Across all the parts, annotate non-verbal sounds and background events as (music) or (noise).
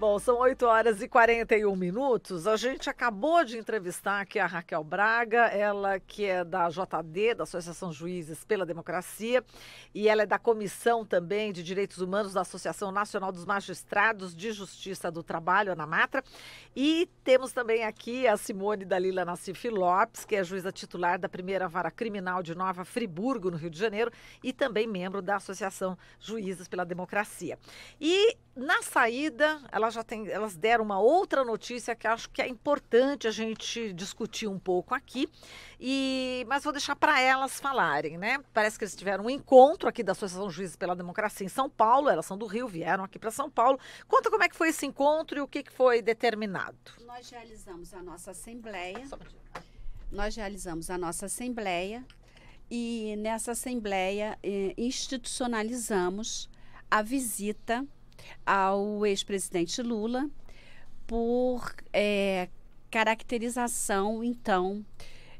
Bom, são 8 horas e 41 minutos. A gente acabou de entrevistar aqui a Raquel Braga, ela que é da JD, da Associação Juízes pela Democracia, e ela é da Comissão também de Direitos Humanos da Associação Nacional dos Magistrados de Justiça do Trabalho, Anamatra. E temos também aqui a Simone Dalila Nassif Lopes, que é juíza titular da primeira vara criminal de Nova Friburgo, no Rio de Janeiro, e também membro da Associação Juízes pela Democracia. E na saída, ela elas já elas deram uma outra notícia que acho que é importante a gente discutir um pouco aqui. E mas vou deixar para elas falarem, né? Parece que eles tiveram um encontro aqui da Associação Juízes pela Democracia em São Paulo. Elas são do Rio, vieram aqui para São Paulo. Conta como é que foi esse encontro e o que, que foi determinado. Nós realizamos a nossa assembleia. Nós realizamos a nossa assembleia e nessa assembleia eh, institucionalizamos a visita ao ex-presidente Lula por é, caracterização, então,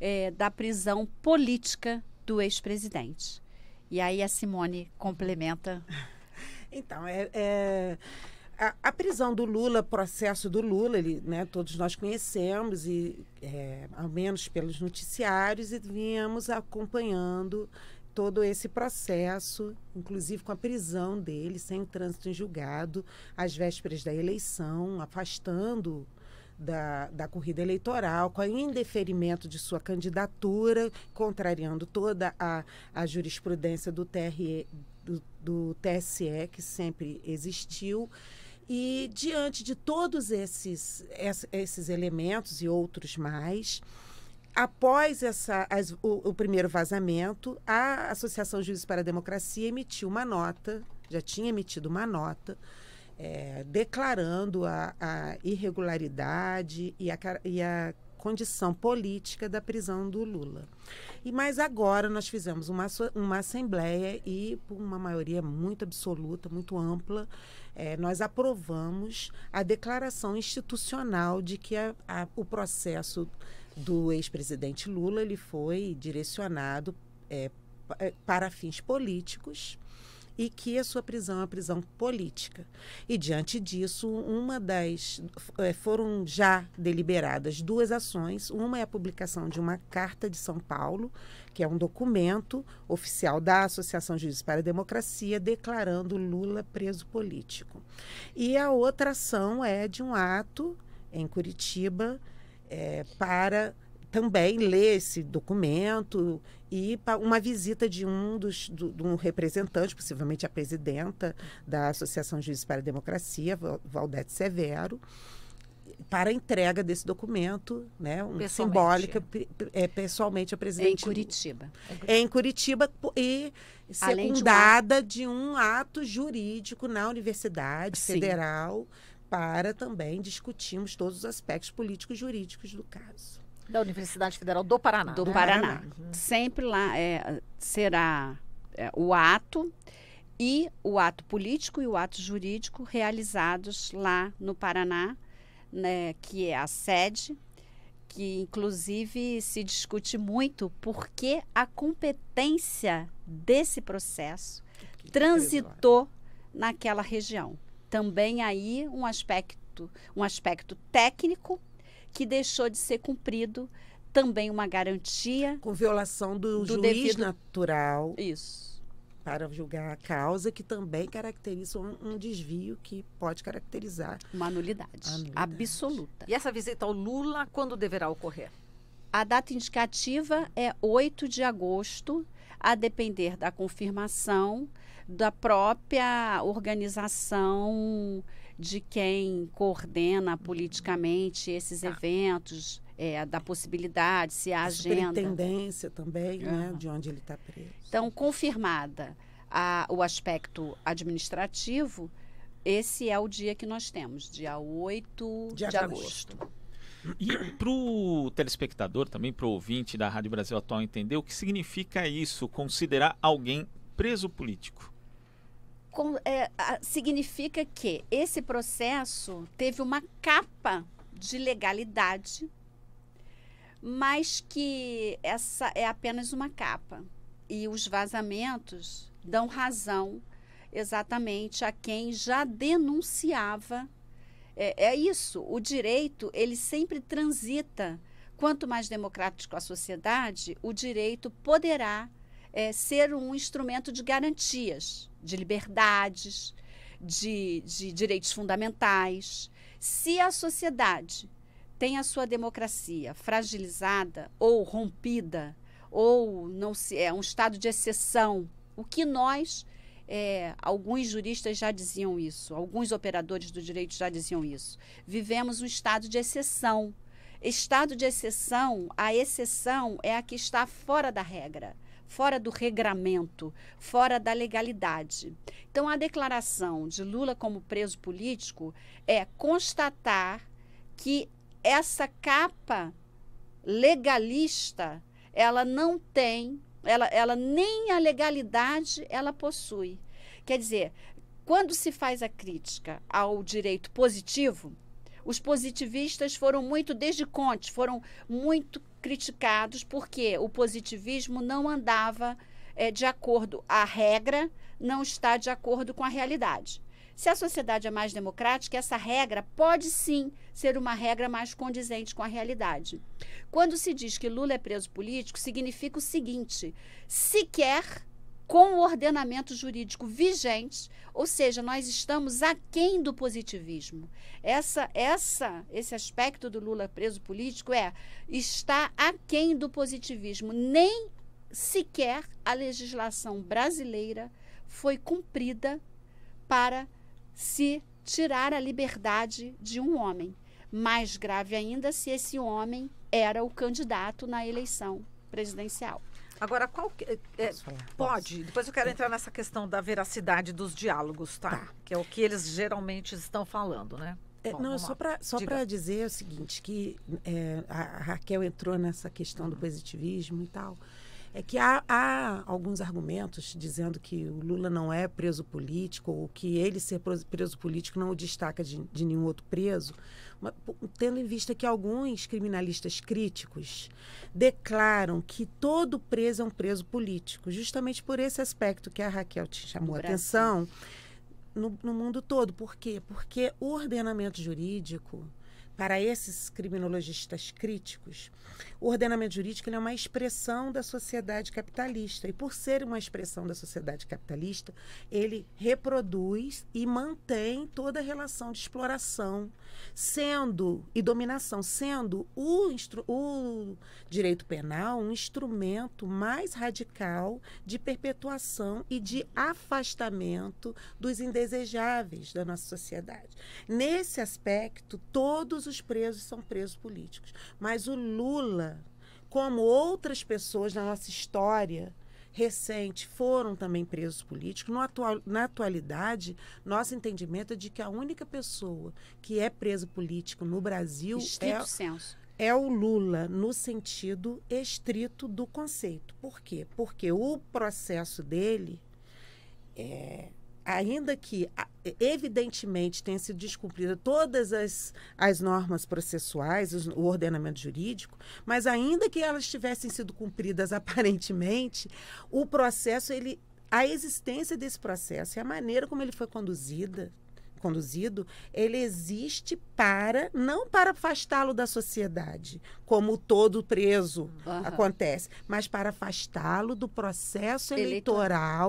é, da prisão política do ex-presidente. E aí a Simone complementa. (laughs) Então, é, é a, a, prisão do Lula, processo do Lula, ele, né, todos nós conhecemos, e é, ao menos pelos noticiários, e viemos acompanhando todo esse processo, inclusive com a prisão dele, sem trânsito em julgado, às vésperas da eleição, afastando da, da corrida eleitoral, com o indeferimento de sua candidatura, contrariando toda a, a jurisprudência do, TRE, do, do TSE, que sempre existiu. E diante de todos esses, esses elementos e outros mais, Após essa, as, o, o, primeiro vazamento, a Associação Juízes para a Democracia emitiu uma nota, já tinha emitido uma nota, é, declarando a, a, irregularidade e a, e a condição política da prisão do Lula. E mais agora nós fizemos uma, uma assembleia e por uma maioria muito absoluta, muito ampla, é, nós aprovamos a declaração institucional de que a, a, o processo do ex-presidente Lula, ele foi direcionado é, é, para fins políticos e que a sua prisão é uma prisão política. E diante disso, uma das é, foram já deliberadas duas ações. Uma é a publicação de uma carta de São Paulo, que é um documento oficial da Associação Juízes para a Democracia declarando Lula preso político. E a outra ação é de um ato em Curitiba, é, para também ler esse documento e uma visita de um dos do, de um representante, possivelmente a presidenta da Associação Juízes para a Democracia, Valdete Severo, para a entrega desse documento, né, um, simbólica, é, pessoalmente a presidente. Em Curitiba. em Curitiba e secundada de um... de um ato jurídico na Universidade Sim. Federal para também discutirmos todos os aspectos políticos e jurídicos do caso. Da Universidade Federal do Paraná. Do, do né? Paraná. Paraná. Uhum. Sempre lá é, será é, o ato e o ato político e o ato jurídico realizados lá no Paraná, né, que é a sede, que inclusive se discute muito porque a competência desse processo é transitou naquela região também aí um aspecto, um aspecto técnico que deixou de ser cumprido, também uma garantia. Com violação do, do juiz devido... natural. Isso para julgar a causa, que também caracteriza um, um desvio que pode caracterizar uma nulidade, nulidade, absoluta. E essa visita ao Lula, quando deverá ocorrer? A data indicativa é 8 de agosto a depender da confirmação da própria organização de quem coordena politicamente esses tá. eventos, é, da possibilidade, se há a agenda. Superintendência também, uhum. né, de onde ele está preso. Então, confirmada a, o aspecto administrativo, esse é o dia que nós temos, dia 8 dia de, agosto. agosto. E para o telespectador, também para o ouvinte da Rádio Brasil Atual entender, o que significa isso, considerar alguém preso político? Com, é, significa que esse processo teve uma capa de legalidade, mas que essa é apenas uma capa. E os vazamentos dão razão exatamente a quem já denunciava é, é isso, o direito ele sempre transita. Quanto mais democrático a sociedade, o direito poderá é, ser um instrumento de garantias, de liberdades, de, de direitos fundamentais. Se a sociedade tem a sua democracia fragilizada ou rompida, ou não se é um estado de exceção, o que nós é, alguns juristas já diziam isso, alguns operadores do direito já diziam isso. Vivemos um estado de exceção. Estado de exceção, a exceção é a que está fora da regra, fora do regramento, fora da legalidade. Então, a declaração de Lula como preso político é constatar que essa capa legalista ela não tem ela, ela nem a legalidade ela possui. Quer dizer, quando se faz a crítica ao direito positivo, os positivistas foram muito, desde Conte, foram muito criticados porque o positivismo não andava é, de acordo, a regra não está de acordo com a realidade. Se a sociedade é mais democrática, essa regra pode sim ser uma regra mais condizente com a realidade. Quando se diz que Lula é preso político, significa o seguinte: sequer com o ordenamento jurídico vigente, ou seja, nós estamos aquém do positivismo. Essa, essa, esse aspecto do Lula preso político é está aquém do positivismo. Nem sequer a legislação brasileira foi cumprida para se tirar a liberdade de um homem. Mais grave ainda se esse homem era o candidato na eleição presidencial. Agora, qual que, é, pode? Depois eu quero entrar nessa questão da veracidade dos diálogos, tá? tá. Que é o que eles geralmente estão falando, né? É, Bom, não, só para só para dizer o seguinte que é, a Raquel entrou nessa questão do positivismo e tal é que há, há, alguns argumentos dizendo que o Lula não é preso político ou que ele ser preso político não o destaca de, de nenhum outro preso, mas, tendo em vista que alguns criminalistas críticos declaram que todo preso é um preso político, justamente por esse aspecto que a Raquel te chamou a atenção no, no mundo todo. Por quê? Porque o ordenamento jurídico para esses criminologistas críticos, o ordenamento jurídico é uma expressão da sociedade capitalista. E por ser uma expressão da sociedade capitalista, ele reproduz e mantém toda a relação de exploração sendo e dominação, sendo o, o direito penal um instrumento mais radical de perpetuação e de afastamento dos indesejáveis da nossa sociedade. Nesse aspecto, todos todos os presos são presos políticos. Mas o Lula, como outras pessoas na nossa história recente foram também presos políticos, atual, na atualidade, nosso entendimento é de que a única pessoa que é preso político no Brasil é, senso. é o Lula, no sentido estrito do conceito. Por quê? Porque o processo dele é, ainda que evidentemente tenha sido descumprida todas as, as normas processuais, o ordenamento jurídico, mas ainda que elas tivessem sido cumpridas (laughs) aparentemente, o processo ele a existência desse processo e a maneira como ele foi conduzida, conduzido, ele existe para não para afastá-lo da sociedade, como todo preso uhum. acontece, mas para afastá-lo do processo eleitoral,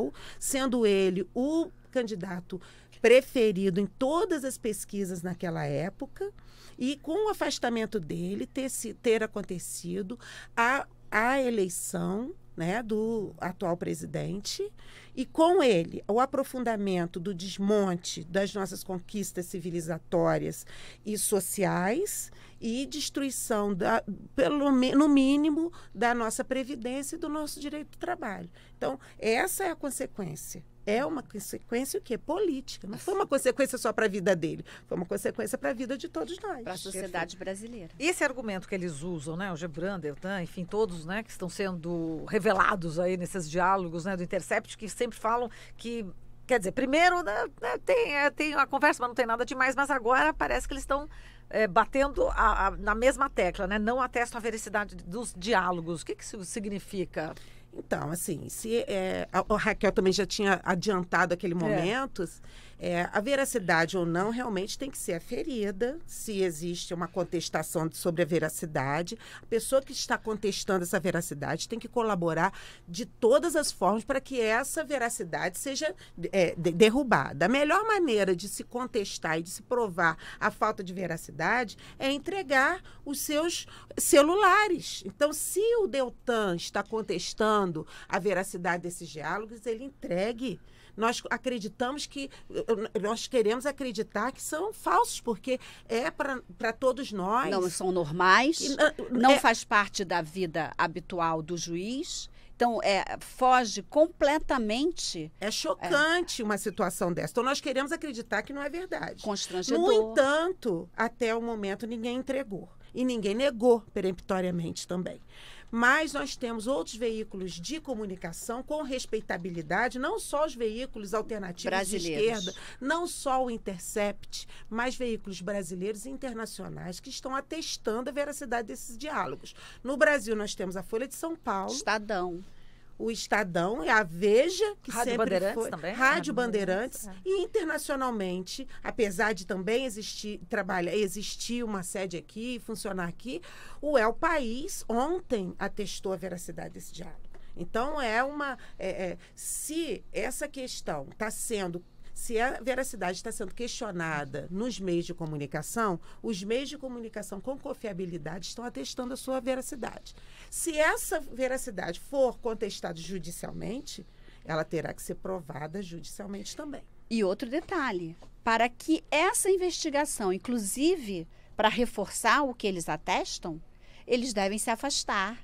eleitoral, sendo ele o candidato preferido em todas as pesquisas naquela época. E com o afastamento dele ter, ter acontecido a, a eleição né, do atual presidente, e com ele o aprofundamento do desmonte das nossas conquistas civilizatórias e sociais e destruição, da, pelo, no mínimo, da nossa previdência e do nosso direito do trabalho. Então, essa é a consequência. É uma consequência o quê? Política. Não foi uma consequência só para a vida dele, foi uma consequência para a vida de todos nós. Para a sociedade Perfeito. brasileira. Esse argumento que eles usam, né, o Gebran, Deltan, enfim, todos né, que estão sendo revelados aí nesses diálogos né, do Intercept, que sempre falam que Quer dizer, primeiro né, né tem, é, tem a conversa, mas não tem nada demais, mas agora parece que eles estão é, batendo a, a, na mesma tecla, né? Não atestam a veracidade dos diálogos. O que, que isso significa? Então, assim, se é, a, a Raquel também já tinha adiantado aquele é. momento, é, a veracidade ou não realmente tem que ser aferida, se existe uma contestação sobre a veracidade. A pessoa que está contestando essa veracidade tem que colaborar de todas as formas para que essa veracidade seja é, de derrubada. A melhor maneira de se contestar e de se provar a falta de veracidade é entregar os seus celulares. Então, se o Deltan está contestando a veracidade desses diálogos, ele entregue nós acreditamos que, nós queremos acreditar que são falsos, porque é para todos nós. Não são normais, ah, não é, faz parte da vida habitual do juiz. Então, é, foge completamente. É chocante é, uma situação dessa. Então, nós queremos acreditar que não é verdade. Constrangedor. No entanto, até o momento, ninguém entregou. E ninguém negou peremptoriamente também mas nós temos outros veículos de comunicação com respeitabilidade, não só os veículos alternativos de esquerda, não só o Intercept, mas veículos brasileiros e internacionais que estão atestando a veracidade desses diálogos. No Brasil, nós temos a Folha de São Paulo. Estadão o Estadão e a Veja, que Rádio sempre Bandeirantes foi, também? Rádio, Bandeirantes, Bandeirantes é. e internacionalmente, apesar de também existir, trabalha, existir uma sede aqui, funcionar aqui, o El País ontem atestou a veracidade desse diálogo. Então é uma é, é, se essa questão está sendo se a veracidade está sendo questionada nos meios de comunicação, os meios de comunicação com confiabilidade estão atestando a sua veracidade. Se essa veracidade for contestada judicialmente, ela terá que ser provada judicialmente também. E outro detalhe: para que essa investigação, inclusive para reforçar o que eles atestam, eles devem se afastar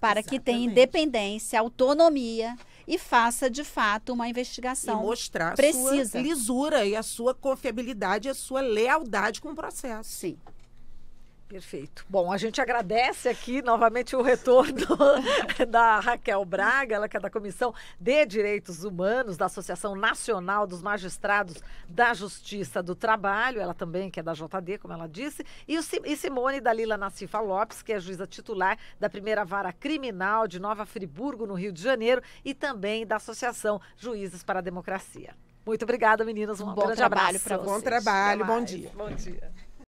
para Exatamente. que tenha independência, autonomia e faça de fato uma investigação. E mostrar precisa. a sua lisura e a sua confiabilidade, a sua lealdade com o processo. Sim. Perfeito. Bom, a gente agradece aqui novamente o retorno (laughs) da Raquel Braga, ela que é da Comissão de Direitos Humanos da Associação Nacional dos Magistrados da Justiça do Trabalho, ela também que é da JD, como ela disse, e, o, Simone Dalila Nacifa Lopes, que é juíza titular da Primeira Vara Criminal de Nova Friburgo, no Rio de Janeiro, e também da Associação Juízes para a Democracia. Muito obrigada, meninas. Um, um bom grande trabalho para vocês. Bom trabalho, bom dia. Bom dia.